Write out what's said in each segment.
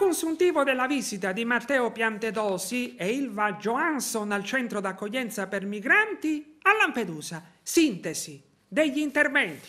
consuntivo della visita di Matteo Piantedosi e Ilva Johansson al centro d'accoglienza per migranti a Lampedusa. Sintesi degli interventi.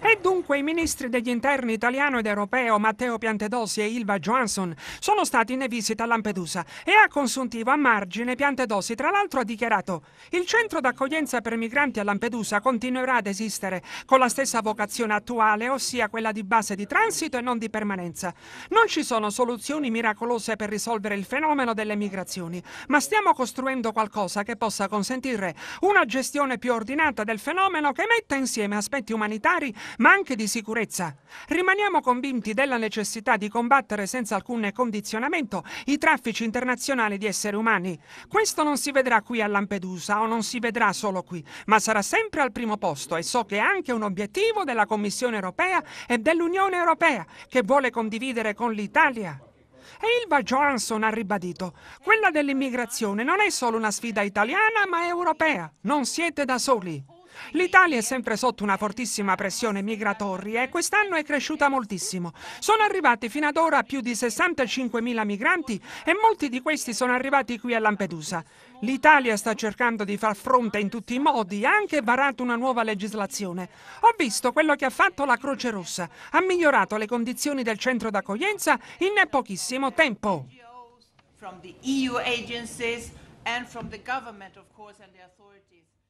E dunque i ministri degli interni italiano ed europeo Matteo Piantedosi e Ilva Johansson sono stati in visita a Lampedusa e a consuntivo a margine Piantedosi tra l'altro ha dichiarato il centro d'accoglienza per migranti a Lampedusa continuerà ad esistere con la stessa vocazione attuale, ossia quella di base di transito e non di permanenza. Non ci sono soluzioni miracolose per risolvere il fenomeno delle migrazioni, ma stiamo costruendo qualcosa che possa consentire una gestione più ordinata del fenomeno che metta insieme aspetti umanitari valori, ma anche di sicurezza. Rimaniamo convinti della necessità di combattere senza alcun condizionamento i traffici internazionali di esseri umani. Questo non si vedrà qui a Lampedusa o non si vedrà solo qui, ma sarà sempre al primo posto e so che è anche un obiettivo della Commissione europea e dell'Unione europea che vuole condividere con l'Italia. E Ilva Johansson ha ribadito, quella dell'immigrazione non è solo una sfida italiana ma europea, non siete da soli. L'Italia è sempre sotto una fortissima pressione migratoria e quest'anno è cresciuta moltissimo. Sono arrivati fino ad ora più di 65.000 migranti e molti di questi sono arrivati qui a Lampedusa. L'Italia sta cercando di far fronte in tutti i modi ha anche varato una nuova legislazione. Ho visto quello che ha fatto la Croce Rossa. Ha migliorato le condizioni del centro d'accoglienza in pochissimo tempo. from the EU agencies and from the government, of course, and the authorities.